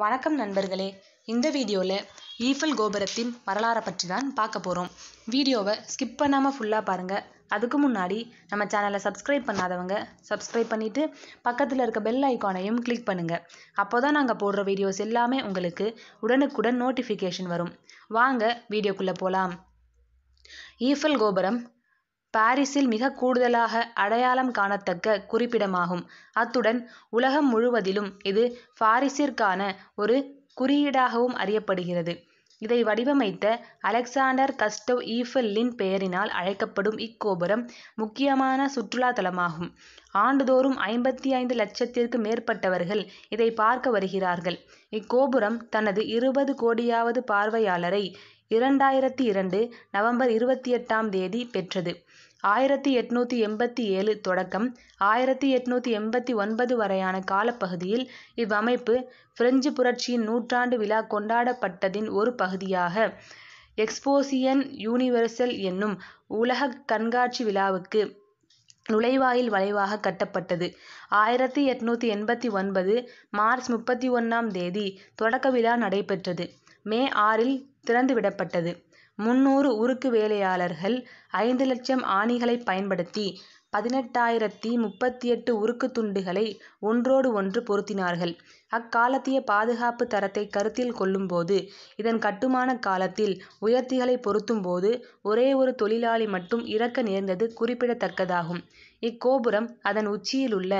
வணக்கம் நண்பர்களே இந்த வீடியோவில் ஈஃபல் கோபுரத்தின் வரலாறை பற்றி தான் பார்க்க போகிறோம் வீடியோவை ஸ்கிப் பண்ணாமல் ஃபுல்லாக பாருங்கள் அதுக்கு முன்னாடி நம்ம சேனலை சப்ஸ்கிரைப் பண்ணாதவங்க சப்ஸ்கிரைப் பண்ணிவிட்டு பக்கத்தில் இருக்க பெல் ஐக்கானையும் கிளிக் பண்ணுங்கள் அப்போ தான் நாங்கள் போடுற வீடியோஸ் எல்லாமே உங்களுக்கு உடனுக்குடன் நோட்டிஃபிகேஷன் வரும் வாங்க வீடியோக்குள்ளே போகலாம் ஈஃபல் கோபுரம் பாரிஸில் மிக கூடுதலாக அடையாளம் காணத்தக்க குறிப்பிடமாகும் அத்துடன் உலகம் முழுவதிலும் இது பாரிஸிற்கான ஒரு குறியீடாகவும் அறியப்படுகிறது இதை வடிவமைத்த அலெக்சாண்டர் கஸ்டவ் ஈஃபெல்லின் பெயரினால் அழைக்கப்படும் இக்கோபுரம் முக்கியமான சுற்றுலா தலமாகும் ஆண்டுதோறும் ஐம்பத்தி ஐந்து லட்சத்திற்கு மேற்பட்டவர்கள் இதை பார்க்க வருகிறார்கள் இக்கோபுரம் தனது இருபது கோடியாவது பார்வையாளரை இரண்டாயிரத்தி இரண்டு நவம்பர் இருபத்தி எட்டாம் தேதி பெற்றது ஆயிரத்தி எட்நூற்றி எண்பத்தி ஏழு தொடக்கம் ஆயிரத்தி எட்நூத்தி எண்பத்தி ஒன்பது வரையான காலப்பகுதியில் இவ்வமைப்பு பிரெஞ்சு புரட்சியின் நூற்றாண்டு விழா கொண்டாடப்பட்டதின் ஒரு பகுதியாக எக்ஸ்போசியன் யூனிவர்சல் என்னும் உலக கண்காட்சி விழாவுக்கு நுழைவாயில் வளைவாக கட்டப்பட்டது ஆயிரத்தி எட்நூத்தி எண்பத்தி ஒன்பது மார்ச் முப்பத்தி ஒன்றாம் தேதி தொடக்க விழா நடைபெற்றது மே ஆறில் திறந்துவிடப்பட்டது. முந்நூறு உருக்கு வேலையாளர்கள் ஐந்து லட்சம் ஆணிகளைப் பயன்படுத்தி பதினெட்டாயிரத்தி முப்பத்தி எட்டு உருக்குத் துண்டுகளை ஒன்றோடு ஒன்று பொருத்தினார்கள். அக்காலத்திய பாதுகாப்பு தரத்தை கருத்தில் கொள்ளும்போது இதன் கட்டுமான காலத்தில் உயர்த்திகளைப் பொருத்தும்போது ஒரே ஒரு தொழிலாளி மட்டும் இறக்க நேர்ந்தது குறிப்பிடத்தக்கதாகும். இக்கோபுரம் அதன் உச்சியிலுள்ள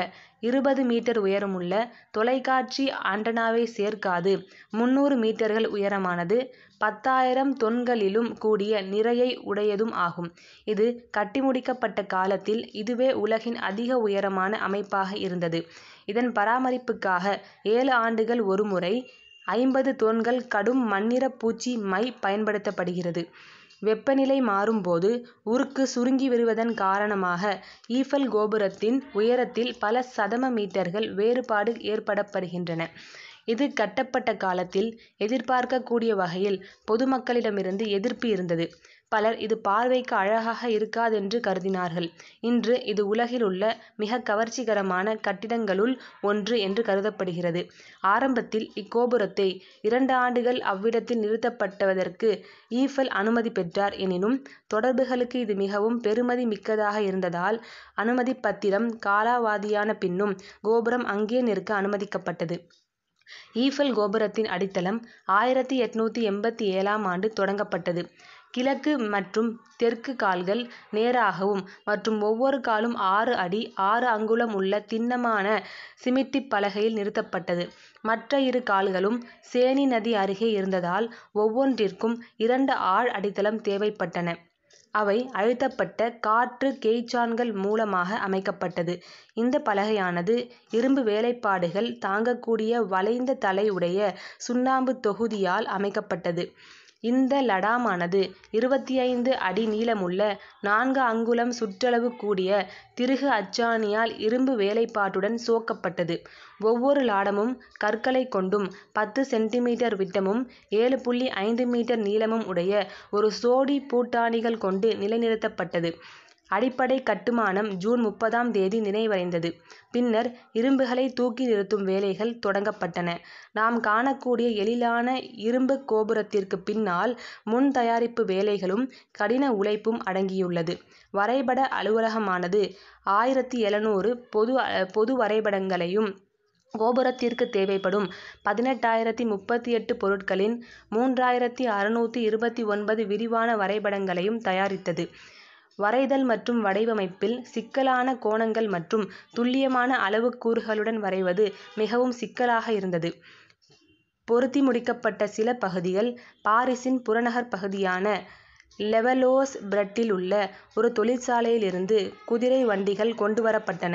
இருபது மீட்டர் உயரமுள்ள தொலைக்காட்சி ஆண்டனாவை சேர்க்காது முன்னூறு மீட்டர்கள் உயரமானது பத்தாயிரம் தொன்களிலும் கூடிய நிறையை உடையதும் ஆகும். இது கட்டிமுடிக்கப்பட்ட காலத்தில் இதுவே உலகின் அதிக உயரமான அமைப்பாக இருந்தது. இதன் பராமரிப்புக்காக ஏழு ஆண்டுகள் ஒருமுறை ஐம்பது தோன்கள் கடும் மண்ணிற பூச்சி மை பயன்படுத்தப்படுகிறது வெப்பநிலை மாறும்போது உருக்கு சுருங்கி வருவதன் காரணமாக ஈஃபல் கோபுரத்தின் உயரத்தில் பல சதம மீட்டர்கள் வேறுபாடு ஏற்படப்படுகின்றன இது கட்டப்பட்ட காலத்தில் எதிர்பார்க்கக்கூடிய வகையில் பொதுமக்களிடமிருந்து எதிர்ப்பு இருந்தது பலர் இது பார்வைக்கு அழகாக இருக்காதென்று கருதினார்கள் இன்று இது உலகிலுள்ள மிக கவர்ச்சிகரமான கட்டிடங்களுள் ஒன்று என்று கருதப்படுகிறது ஆரம்பத்தில் இக்கோபுரத்தை இரண்டு ஆண்டுகள் அவ்விடத்தில் நிறுத்தப்பட்டதற்கு ஈஃபல் அனுமதி பெற்றார் எனினும் தொடர்புகளுக்கு இது மிகவும் பெருமதி மிக்கதாக இருந்ததால் அனுமதி பத்திரம் காலாவாதியான பின்னும் கோபுரம் அங்கே நிற்க அனுமதிக்கப்பட்டது ஈஃபல் கோபுரத்தின் அடித்தளம் ஆயிரத்தி எட்நூத்தி எண்பத்தி ஏழாம் ஆண்டு தொடங்கப்பட்டது. கிழக்கு மற்றும் தெற்கு கால்கள் நேராகவும் மற்றும் ஒவ்வொரு காலும் ஆறு அடி ஆறு அங்குலம் உள்ள திண்ணமான சிமிட்டிப் பலகையில் நிறுத்தப்பட்டது. மற்ற இரு கால்களும் சேனி நதி அருகே இருந்ததால் ஒவ்வொன்றிற்கும் இரண்டு ஆழ் அடித்தளம் தேவைப்பட்டன. அவை அழுத்தப்பட்ட காற்று கேய்ச்சான்கள் மூலமாக அமைக்கப்பட்டது இந்த பலகையானது இரும்பு வேலைப்பாடுகள் தாங்கக்கூடிய வளைந்த தலை உடைய சுண்ணாம்புத் தொகுதியால் அமைக்கப்பட்டது இந்த லடாமானது இருபத்தி ஐந்து அடி நீளமுள்ள நான்கு அங்குலம் சுற்றளவு கூடிய திருகு அச்சாணியால் இரும்பு வேலைப்பாட்டுடன் சோக்கப்பட்டது ஒவ்வொரு லாடமும் கற்களைக் கொண்டும் பத்து சென்டிமீட்டர் விட்டமும் ஏழு புள்ளி ஐந்து மீட்டர் நீளமும் உடைய ஒரு சோடி பூட்டானிகள் கொண்டு நிலைநிறுத்தப்பட்டது. அடிப்படை கட்டுமானம் ஜூன் முப்பதாம் தேதி நிறைவடைந்தது. பின்னர் இரும்புகளை தூக்கி நிறுத்தும் வேலைகள் தொடங்கப்பட்டன. நாம் காணக்கூடிய எழிலான இரும்பு கோபுரத்திற்கு பின்னால் முன் தயாரிப்பு வேலைகளும் கடின உழைப்பும் அடங்கியுள்ளது. வரைபட அலுவலகமானது ஆயிரத்தி எழுநூறு பொது பொது வரைபடங்களையும் கோபுரத்திற்கு தேவைப்படும் பதினெட்டாயிரத்தி முப்பத்தி எட்டு பொருட்களின் மூன்றாயிரத்தி மூன்றாயிரத்து இருபத்தி ஒன்பது விரிவான வரைபடங்களையும் தயாரித்தது. வரைதல் மற்றும் வடிவமைப்பில் சிக்கலான கோணங்கள் மற்றும் துல்லியமான அளவுக்கூறுகளுடன் வரைவது மிகவும் சிக்கலாக இருந்தது. பொருத்தி முடிக்கப்பட்ட சில பகுதிகள் பாரிஸின் புறநகர் பகுதியான லெவலோஸ் பிரெட்டில் உள்ள ஒரு தொழிற்சாலையில் இருந்து குதிரை வண்டிகள் கொண்டு வரப்பட்டன.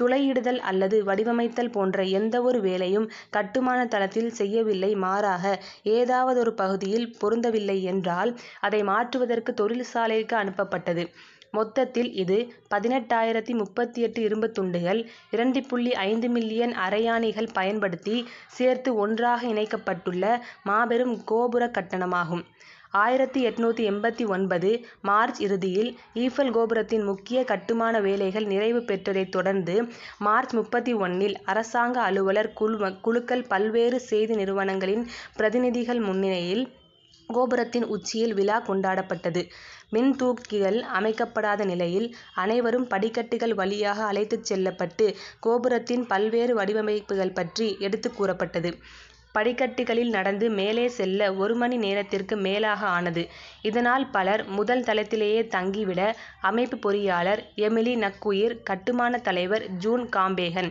துளையிடுதல் அல்லது வடிவமைத்தல் போன்ற எந்தவொரு வேலையும் கட்டுமான தளத்தில் செய்யவில்லை மாறாக ஏதாவதொரு பகுதியில் பொருந்தவில்லை என்றால் அதை மாற்றுவதற்கு தொழிற்சாலைக்கு அனுப்பப்பட்டது மொத்தத்தில் இது பதினெட்டாயிரத்தி முப்பத்தி எட்டு இரும்பு துண்டுகள் இரண்டு புள்ளி ஐந்து மில்லியன் அரையாணிகள் பயன்படுத்தி சேர்த்து ஒன்றாக இணைக்கப்பட்டுள்ள மாபெரும் கோபுர கட்டணமாகும் ஆயிரத்தி எட்நூத்தி எண்பத்தி ஒன்பது மார்ச் இறுதியில் ஈஃபல் கோபுரத்தின் முக்கிய கட்டுமான வேலைகள் நிறைவு பெற்றதைத் தொடர்ந்து மார்ச் முப்பத்தி ஒன்னில் அரசாங்க அலுவலர் குழு குழுக்கள் பல்வேறு செய்தி நிறுவனங்களின் பிரதிநிதிகள் முன்னிலையில் கோபுரத்தின் உச்சியில் விழா கொண்டாடப்பட்டது மின்தூக்கிகள் அமைக்கப்படாத நிலையில் அனைவரும் படிக்கட்டுகள் வழியாக அழைத்துச் செல்லப்பட்டு கோபுரத்தின் பல்வேறு வடிவமைப்புகள் பற்றி எடுத்து கூறப்பட்டது படிக்கட்டுகளில் நடந்து மேலே செல்ல ஒரு மணி நேரத்திற்கு மேலாக ஆனது. இதனால் பலர் முதல் தளத்திலேயே தங்கிவிட அமைப்பு பொறியாளர் எமிலி நக்குயிர் கட்டுமானத் தலைவர் ஜூன் காம்பேகன்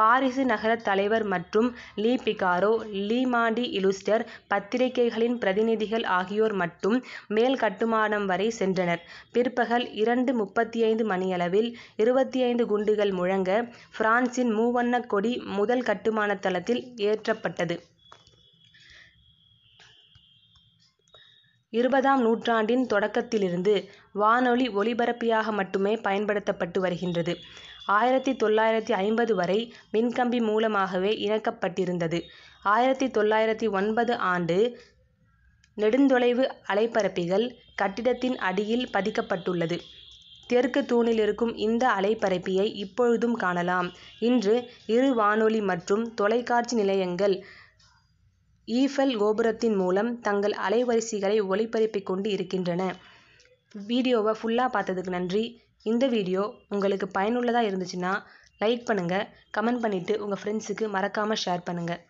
பாரிசு நகரத் தலைவர் மற்றும் லீ பிகாரோ லீ மாண்டி இலுஸ்டர் பத்திரிகைகளின் பிரதிநிதிகள் ஆகியோர் மட்டும் மேல் கட்டுமானம் வரை சென்றனர். பிற்பகல் இரண்டு முப்பத்தி ஐந்து மணியளவில் இருபத்தி ஐந்து குண்டுகள் முழங்க பிரான்சின் மூவண்ணக் கொடி முதல் கட்டுமானத் தளத்தில் ஏற்றப்பட்டது. இருபதாம் நூற்றாண்டின் தொடக்கத்திலிருந்து வானொலி ஒலிபரப்பியாக மட்டுமே பயன்படுத்தப்பட்டு வருகின்றது ஆயிரத்தி தொள்ளாயிரத்தி ஐம்பது வரை மின்கம்பி மூலமாகவே இணைக்கப்பட்டிருந்தது ஆயிரத்தி தொள்ளாயிரத்தி ஒன்பது ஆண்டு நெடுந்தொலைவு அலைபரப்பிகள் கட்டிடத்தின் அடியில் பதிக்கப்பட்டுள்ளது தெற்கு தூணில் இருக்கும் இந்த அலைபரப்பியை இப்பொழுதும் காணலாம் இன்று இரு வானொலி மற்றும் தொலைக்காட்சி நிலையங்கள் ஈஃபல் கோபுரத்தின் மூலம் தங்கள் அலைவரிசைகளை ஒளிபரப்பிக் கொண்டு இருக்கின்றன வீடியோவை ஃபுல்லாக பார்த்ததுக்கு நன்றி இந்த வீடியோ உங்களுக்கு பயனுள்ளதாக இருந்துச்சுன்னா லைக் பண்ணுங்கள் கமெண்ட் பண்ணிவிட்டு உங்கள் ஃப்ரெண்ட்ஸுக்கு மறக்காமல் ஷேர் பண்ணுங்கள்